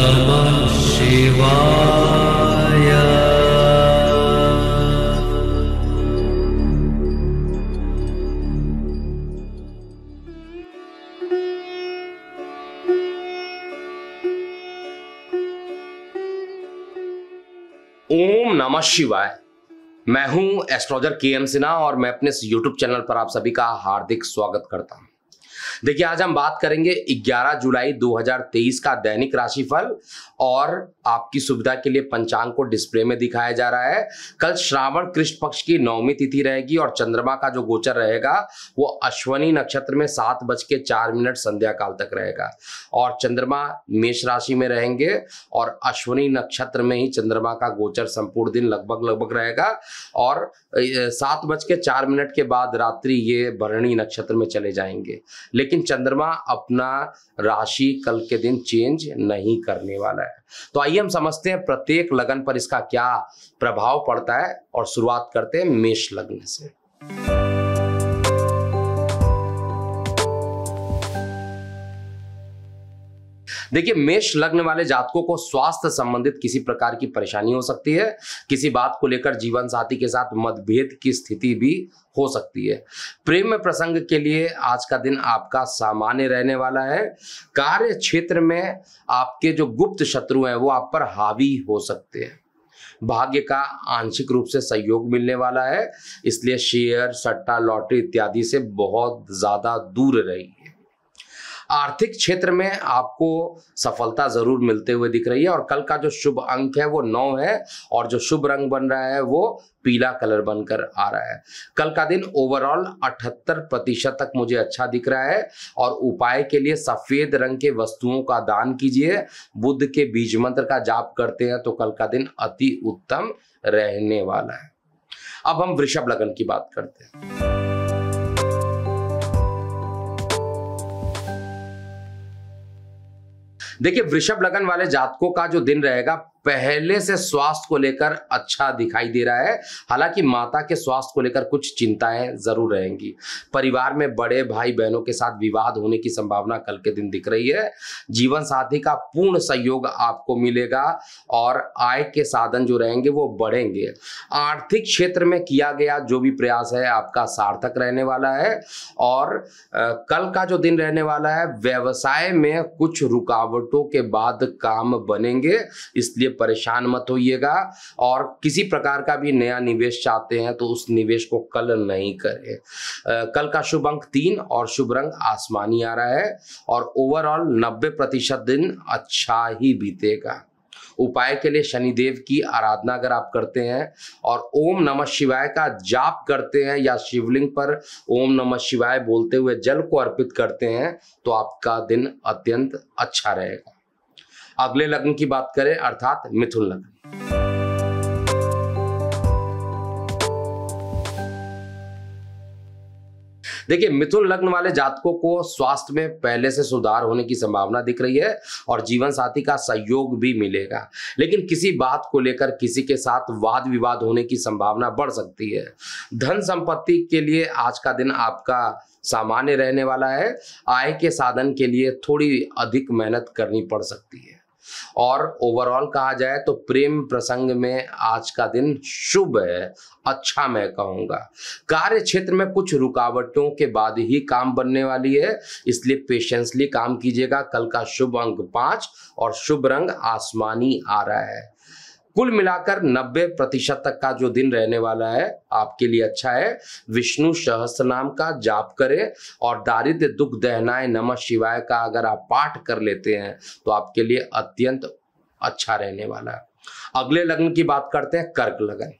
ओम नमः शिवाय मैं हूं एस्ट्रोलॉजर के एम सिन्हा और मैं अपने इस यूट्यूब चैनल पर आप सभी का हार्दिक स्वागत करता हूं देखिए आज हम बात करेंगे 11 जुलाई 2023 का दैनिक राशिफल और आपकी सुविधा के लिए पंचांग को डिस्प्ले में दिखाया जा रहा है कल श्रावण कृष्ण पक्ष की नौमी तिथि रहेगी और चंद्रमा का जो गोचर रहेगा वो अश्वनी नक्षत्र में सात बज के चार मिनट संध्या काल तक रहेगा और चंद्रमा मेष राशि में रहेंगे और अश्वनी नक्षत्र में ही चंद्रमा का गोचर संपूर्ण दिन लगभग लगभग रहेगा और सात बज के चार मिनट के बाद रात्रि ये भरणी नक्षत्र में चले जाएंगे लेकिन चंद्रमा अपना राशि कल के दिन चेंज नहीं करने वाला है तो आइए आइए हम समझते हैं प्रत्येक लगन पर इसका क्या प्रभाव पड़ता है और शुरुआत करते हैं मेष लग्न से देखिए मेष लग्न वाले जातकों को स्वास्थ्य संबंधित किसी प्रकार की परेशानी हो सकती है किसी बात को लेकर जीवन साथी के साथ मतभेद की स्थिति भी हो सकती है प्रेम प्रसंग के लिए आज का दिन आपका सामान्य रहने वाला है कार्य क्षेत्र में आपके जो गुप्त शत्रु हैं वो आप पर हावी हो सकते हैं भाग्य का आंशिक रूप से सहयोग मिलने वाला है इसलिए शेयर सट्टा लॉटरी इत्यादि से बहुत ज्यादा दूर रही आर्थिक क्षेत्र में आपको सफलता जरूर मिलते हुए दिख रही है और कल का जो शुभ अंक है वो नौ है और जो शुभ रंग बन रहा है वो पीला कलर बनकर आ रहा है कल का दिन ओवरऑल 78 प्रतिशत तक मुझे अच्छा दिख रहा है और उपाय के लिए सफेद रंग के वस्तुओं का दान कीजिए बुद्ध के बीज मंत्र का जाप करते हैं तो कल का दिन अति उत्तम रहने वाला है अब हम वृषभ लगन की बात करते हैं देखिए वृषभ लगन वाले जातकों का जो दिन रहेगा पहले से स्वास्थ्य को लेकर अच्छा दिखाई दे रहा है हालांकि माता के स्वास्थ्य को लेकर कुछ चिंताएं जरूर रहेंगी परिवार में बड़े भाई बहनों के साथ विवाद होने की संभावना कल के दिन दिख रही है जीवन साथी का पूर्ण सहयोग आपको मिलेगा और आय के साधन जो रहेंगे वो बढ़ेंगे आर्थिक क्षेत्र में किया गया जो भी प्रयास है आपका सार्थक रहने वाला है और कल का जो दिन रहने वाला है व्यवसाय में कुछ रुकावटों के बाद काम बनेंगे इसलिए होइए परेशान मत होइएगा और किसी प्रकार का भी नया निवेश चाहते हैं तो उस निवेश को कल नहीं करें कल का शुभ अंक तीन और शुभ रंग आसमानी आ रहा है और ओवरऑल नब्बे प्रतिशत दिन अच्छा ही बीतेगा उपाय के लिए शनिदेव की आराधना अगर आप करते हैं और ओम नमः शिवाय का जाप करते हैं या शिवलिंग पर ओम नमः शिवाय बोलते हुए जल को अर्पित करते हैं तो आपका दिन अत्यंत अच्छा रहेगा अगले लग्न की बात करें अर्थात मिथुन लग्न देखिए मिथुन लग्न वाले जातकों को स्वास्थ्य में पहले से सुधार होने की संभावना दिख रही है और जीवन साथी का सहयोग भी मिलेगा लेकिन किसी बात को लेकर किसी के साथ वाद विवाद होने की संभावना बढ़ सकती है धन संपत्ति के लिए आज का दिन आपका सामान्य रहने वाला है आय के साधन के लिए थोड़ी अधिक मेहनत करनी पड़ सकती है और ओवरऑल कहा जाए तो प्रेम प्रसंग में आज का दिन शुभ है अच्छा मैं कहूंगा कार्य क्षेत्र में कुछ रुकावटों के बाद ही काम बनने वाली है इसलिए पेशेंसली काम कीजिएगा कल का शुभ अंक पांच और शुभ रंग आसमानी आ रहा है कुल मिलाकर 90 प्रतिशत तक का जो दिन रहने वाला है आपके लिए अच्छा है विष्णु सहस्त्र नाम का जाप करें और दारिद्र दुख दहनाय नमः शिवाय का अगर आप पाठ कर लेते हैं तो आपके लिए अत्यंत अच्छा रहने वाला है अगले लग्न की बात करते हैं कर्क लगन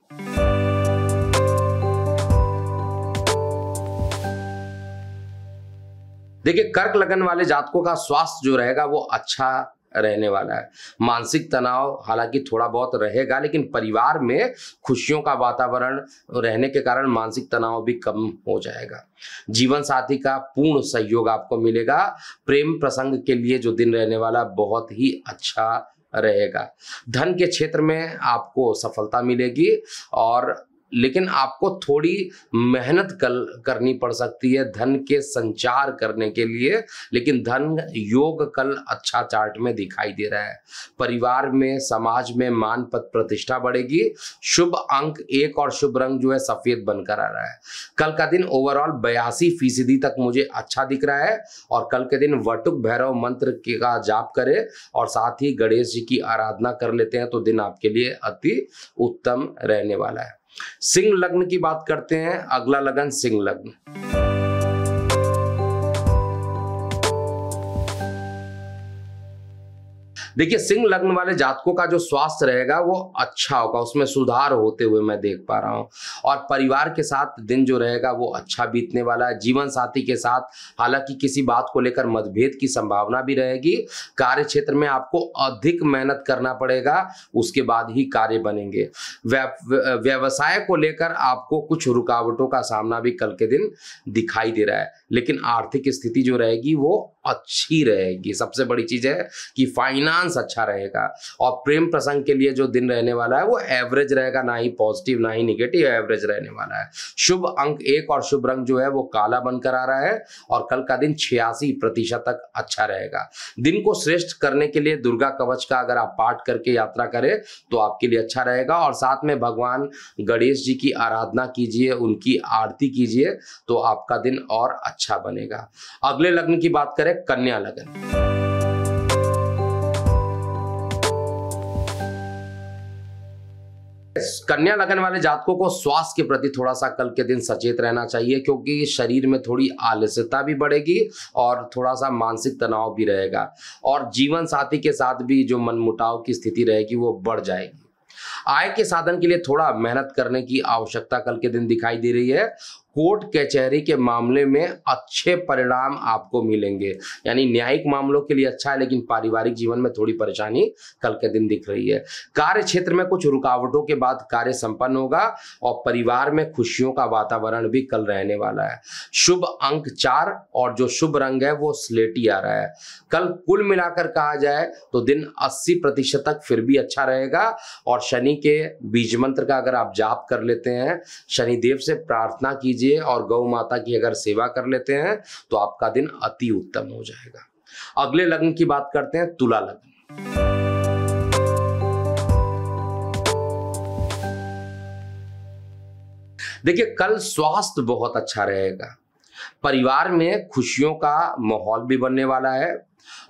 देखिए कर्क लगन वाले जातकों का स्वास्थ्य जो रहेगा वो अच्छा रहने वाला है मानसिक तनाव हालांकि थोड़ा बहुत रहेगा लेकिन परिवार में खुशियों का वातावरण रहने के कारण मानसिक तनाव भी कम हो जाएगा जीवन साथी का पूर्ण सहयोग आपको मिलेगा प्रेम प्रसंग के लिए जो दिन रहने वाला बहुत ही अच्छा रहेगा धन के क्षेत्र में आपको सफलता मिलेगी और लेकिन आपको थोड़ी मेहनत कर, करनी पड़ सकती है धन के संचार करने के लिए लेकिन धन योग कल अच्छा चार्ट में दिखाई दे रहा है परिवार में समाज में मान पद प्रतिष्ठा बढ़ेगी शुभ अंक एक और शुभ रंग जो है सफेद बनकर आ रहा है कल का दिन ओवरऑल बयासी फीसदी तक मुझे अच्छा दिख रहा है और कल के दिन वटुक भैरव मंत्र का जाप करे और साथ ही गणेश जी की आराधना कर लेते हैं तो दिन आपके लिए अति उत्तम रहने वाला है सिंह लग्न की बात करते हैं अगला लगन सिंह लग्न देखिए सिंह लग्न वाले जातकों का जो स्वास्थ्य रहेगा वो अच्छा होगा उसमें सुधार होते हुए मैं देख पा रहा हूँ और परिवार के साथ दिन जो रहेगा वो अच्छा बीतने वाला है जीवन साथी के साथ हालांकि किसी बात को लेकर मतभेद की संभावना भी रहेगी कार्य क्षेत्र में आपको अधिक मेहनत करना पड़ेगा उसके बाद ही कार्य बनेंगे व्यवसाय को लेकर आपको कुछ रुकावटों का सामना भी कल के दिन दिखाई दे रहा है लेकिन आर्थिक स्थिति जो रहेगी वो अच्छी रहेगी सबसे बड़ी चीज है कि फाइनेंस बैलेंस अच्छा रहेगा और प्रेम प्रसंग के लिए जो दिन रहने वाला है वो एवरेज रहेगा ना ही पॉजिटिव ना ही निगेटिव एवरेज रहने वाला है शुभ अंक एक और शुभ रंग जो है वो काला बनकर आ रहा है और कल का दिन छियासी प्रतिशत तक अच्छा रहेगा दिन को श्रेष्ठ करने के लिए दुर्गा कवच का अगर आप पाठ करके यात्रा करें तो आपके लिए अच्छा रहेगा और साथ में भगवान गणेश जी की आराधना कीजिए उनकी आरती कीजिए तो आपका दिन और अच्छा बनेगा अगले लग्न की बात करें कन्या लग्न कन्या लगन वाले जातकों को स्वास्थ्य के प्रति थोड़ा सा कल के दिन सचेत रहना चाहिए क्योंकि शरीर में थोड़ी आलस्यता भी बढ़ेगी और थोड़ा सा मानसिक तनाव भी रहेगा और जीवन साथी के साथ भी जो मनमुटाव की स्थिति रहेगी वो बढ़ जाएगी आय के साधन के लिए थोड़ा मेहनत करने की आवश्यकता कल के दिन दिखाई दे रही है कोर्ट कचहरी के मामले में अच्छे परिणाम आपको मिलेंगे यानी न्यायिक मामलों के लिए अच्छा है लेकिन पारिवारिक जीवन में थोड़ी परेशानी कल के दिन दिख रही है कार्य क्षेत्र में कुछ रुकावटों के बाद कार्य संपन्न होगा और परिवार में खुशियों का वातावरण भी कल रहने वाला है शुभ अंक चार और जो शुभ रंग है वो स्लेटी आ रहा है कल कुल मिलाकर कहा जाए तो दिन अस्सी प्रतिशत तक फिर भी अच्छा रहेगा और शनि के बीज मंत्र का अगर आप जाप कर लेते हैं शनिदेव से प्रार्थना कीजिए कीजिए और गौ माता की अगर सेवा कर लेते हैं तो आपका दिन अति उत्तम हो जाएगा अगले लग्न की बात करते हैं तुला लग्न देखिए कल स्वास्थ्य बहुत अच्छा रहेगा परिवार में खुशियों का माहौल भी बनने वाला है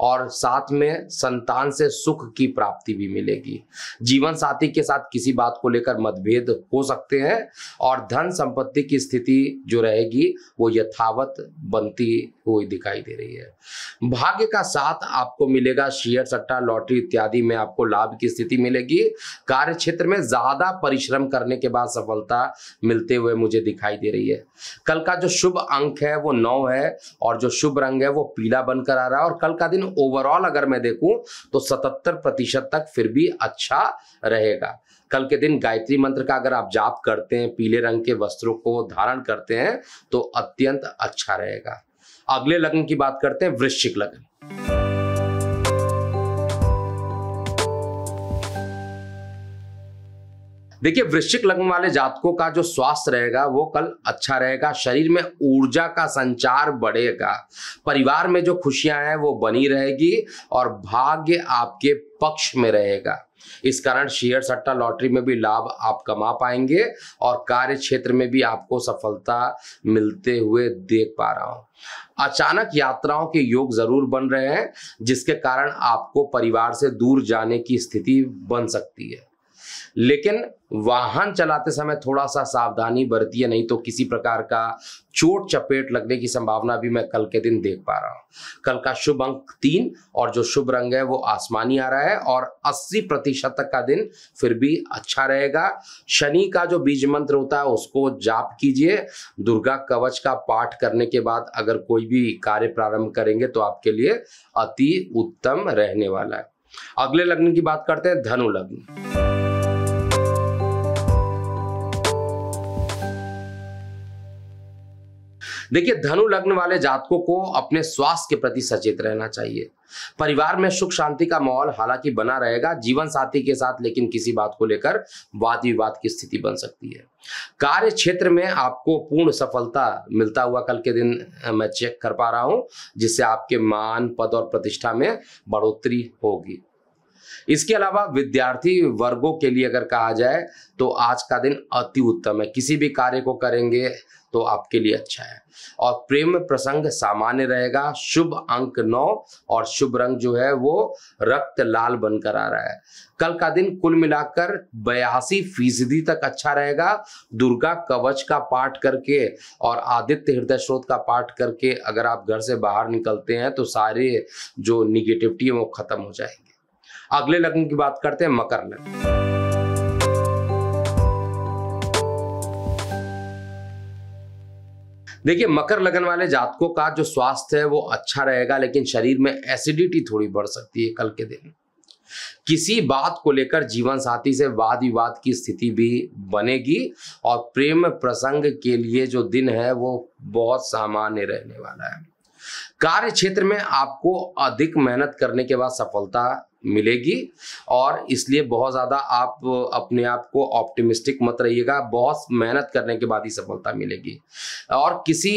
और साथ में संतान से सुख की प्राप्ति भी मिलेगी जीवन साथी के साथ किसी बात को लेकर मतभेद हो सकते हैं और धन संपत्ति की स्थिति जो रहेगी वो यथावत बनती हुई दिखाई दे रही है भाग्य का साथ आपको मिलेगा शेयर सट्टा लॉटरी इत्यादि में आपको लाभ की स्थिति मिलेगी कार्य क्षेत्र में ज्यादा परिश्रम करने के बाद सफलता मिलते हुए मुझे दिखाई दे रही है कल का जो शुभ अंक है वो नौ है और जो शुभ रंग है वो पीला बनकर आ रहा है और कल का दिन ओवरऑल अगर मैं देखूं तो 77 प्रतिशत तक फिर भी अच्छा रहेगा कल के दिन गायत्री मंत्र का अगर आप जाप करते हैं पीले रंग के वस्त्रों को धारण करते हैं तो अत्यंत अच्छा रहेगा अगले लग्न की बात करते हैं वृश्चिक लग्न देखिए वृश्चिक लग्न वाले जातकों का जो स्वास्थ्य रहेगा वो कल अच्छा रहेगा शरीर में ऊर्जा का संचार बढ़ेगा परिवार में जो खुशियां हैं वो बनी रहेगी और भाग्य आपके पक्ष में रहेगा इस कारण शेयर सट्टा लॉटरी में भी लाभ आप कमा पाएंगे और कार्य क्षेत्र में भी आपको सफलता मिलते हुए देख पा रहा हूं अचानक यात्राओं के योग जरूर बन रहे हैं जिसके कारण आपको परिवार से दूर जाने की स्थिति बन सकती है लेकिन वाहन चलाते समय थोड़ा सा सावधानी है नहीं तो किसी प्रकार का चोट चपेट लगने की संभावना भी मैं कल के दिन देख पा रहा हूं कल का शुभ अंक तीन और जो शुभ रंग है वो आसमानी आ रहा है और 80 प्रतिशत तक का दिन फिर भी अच्छा रहेगा शनि का जो बीज मंत्र होता है उसको जाप कीजिए दुर्गा कवच का पाठ करने के बाद अगर कोई भी कार्य प्रारंभ करेंगे तो आपके लिए अति उत्तम रहने वाला है अगले लग्न की बात करते हैं धनु लग्न देखिए धनु लग्न वाले जातकों को अपने स्वास्थ्य के प्रति सचेत रहना चाहिए परिवार में सुख शांति का माहौल हालांकि बना रहेगा जीवन साथी के साथ लेकिन किसी बात को लेकर वाद विवाद की स्थिति बन सकती है कार्य क्षेत्र में आपको पूर्ण सफलता मिलता हुआ कल के दिन मैं चेक कर पा रहा हूं जिससे आपके मान पद और प्रतिष्ठा में बढ़ोतरी होगी इसके अलावा विद्यार्थी वर्गों के लिए अगर कहा जाए तो आज का दिन अति उत्तम है किसी भी कार्य को करेंगे तो आपके लिए अच्छा है और प्रेम प्रसंग सामान्य रहेगा शुभ अंक नौ और शुभ रंग जो है वो रक्त लाल बनकर आ रहा है कल का दिन कुल मिलाकर बयासी फीसदी तक अच्छा रहेगा दुर्गा कवच का पाठ करके और आदित्य हृदय स्रोत का पाठ करके अगर आप घर से बाहर निकलते हैं तो सारे जो निगेटिविटी है वो खत्म हो जाएगी अगले लग्न की बात करते हैं मकर लग्न देखिए मकर लगन वाले जातकों का जो स्वास्थ्य है वो अच्छा रहेगा लेकिन शरीर में एसिडिटी थोड़ी बढ़ सकती है कल के दिन किसी बात को लेकर जीवन साथी से वाद विवाद की स्थिति भी बनेगी और प्रेम प्रसंग के लिए जो दिन है वो बहुत सामान्य रहने वाला है कार्य क्षेत्र में आपको अधिक मेहनत करने के बाद सफलता मिलेगी और इसलिए बहुत ज़्यादा आप अपने आप को ऑप्टिमिस्टिक मत रहिएगा बहुत मेहनत करने के बाद ही सफलता मिलेगी और किसी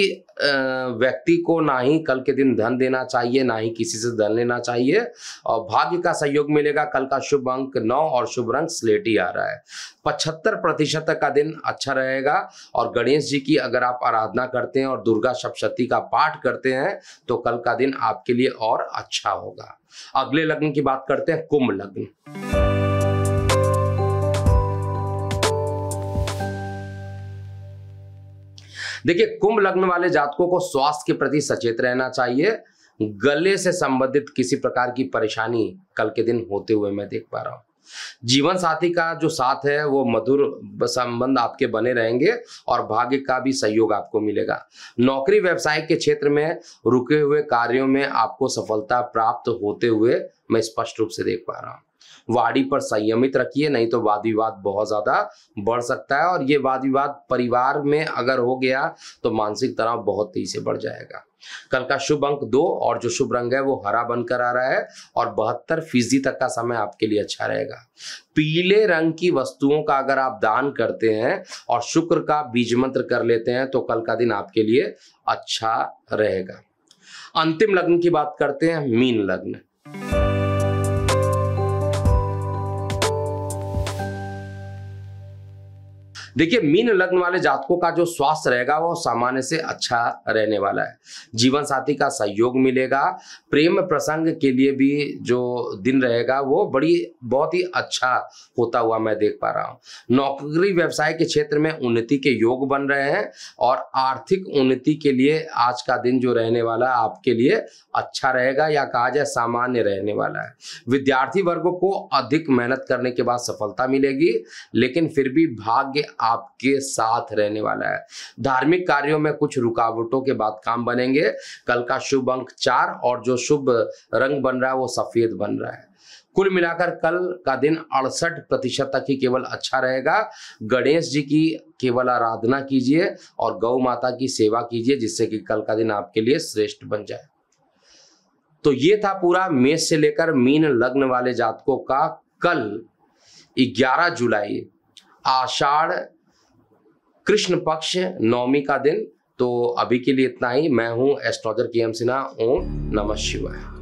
व्यक्ति को ना ही कल के दिन धन देना चाहिए ना ही किसी से धन लेना चाहिए और भाग्य का सहयोग मिलेगा कल का शुभ अंक नौ और शुभ रंग स्लेटी आ रहा है पचहत्तर प्रतिशत का दिन अच्छा रहेगा और गणेश जी की अगर आप आराधना करते हैं और दुर्गा सप्तशती का पाठ करते हैं तो कल का दिन आपके लिए और अच्छा होगा अगले लग्न की बात करते हैं कुंभ लग्न देखिए कुंभ लग्न वाले जातकों को स्वास्थ्य के प्रति सचेत रहना चाहिए गले से संबंधित किसी प्रकार की परेशानी कल के दिन होते हुए मैं देख पा रहा हूं जीवन साथी का जो साथ है वो मधुर संबंध आपके बने रहेंगे और भाग्य का भी सहयोग आपको मिलेगा नौकरी व्यवसाय के क्षेत्र में रुके हुए कार्यों में आपको सफलता प्राप्त होते हुए मैं स्पष्ट रूप से देख पा रहा हूँ वाड़ी पर संयमित रखिए नहीं तो वाद विवाद बहुत ज्यादा बढ़ सकता है और ये वाद विवाद परिवार में अगर हो गया तो मानसिक तनाव बहुत तेजी से बढ़ जाएगा कल का शुभ अंक दो और जो शुभ रंग है वो हरा बनकर आ रहा है और बहत्तर फीसदी तक का समय आपके लिए अच्छा रहेगा पीले रंग की वस्तुओं का अगर आप दान करते हैं और शुक्र का बीज मंत्र कर लेते हैं तो कल का दिन आपके लिए अच्छा रहेगा अंतिम लग्न की बात करते हैं मीन लग्न देखिए मीन लग्न वाले जातकों का जो स्वास्थ्य रहेगा वो सामान्य से अच्छा रहने वाला है जीवन साथी का सहयोग मिलेगा प्रेम प्रसंग के लिए भी जो दिन रहेगा वो बड़ी बहुत ही अच्छा होता हुआ मैं देख पा रहा हूँ नौकरी व्यवसाय के क्षेत्र में उन्नति के योग बन रहे हैं और आर्थिक उन्नति के लिए आज का दिन जो रहने वाला है आपके लिए अच्छा रहेगा या कहा जाए सामान्य रहने वाला है विद्यार्थी वर्ग को अधिक मेहनत करने के बाद सफलता मिलेगी लेकिन फिर भी भाग्य आपके साथ रहने वाला है धार्मिक कार्यों में कुछ रुकावटों के बाद काम बनेंगे कल का शुभ अंक चार और जो शुभ रंग बन रहा है वो सफेद बन रहा है कुल मिलाकर कल का दिन अड़सठ प्रतिशत तक ही केवल अच्छा रहेगा गणेश जी की केवल आराधना कीजिए और गौ माता की सेवा कीजिए जिससे कि कल का दिन आपके लिए श्रेष्ठ बन जाए तो ये था पूरा मेष से लेकर मीन लग्न वाले जातकों का कल 11 जुलाई आषाढ़ कृष्ण पक्ष नवमी का दिन तो अभी के लिए इतना ही मैं हूं एस्ट्रोलॉजर के एम सिन्हा ओम नमः शिवाय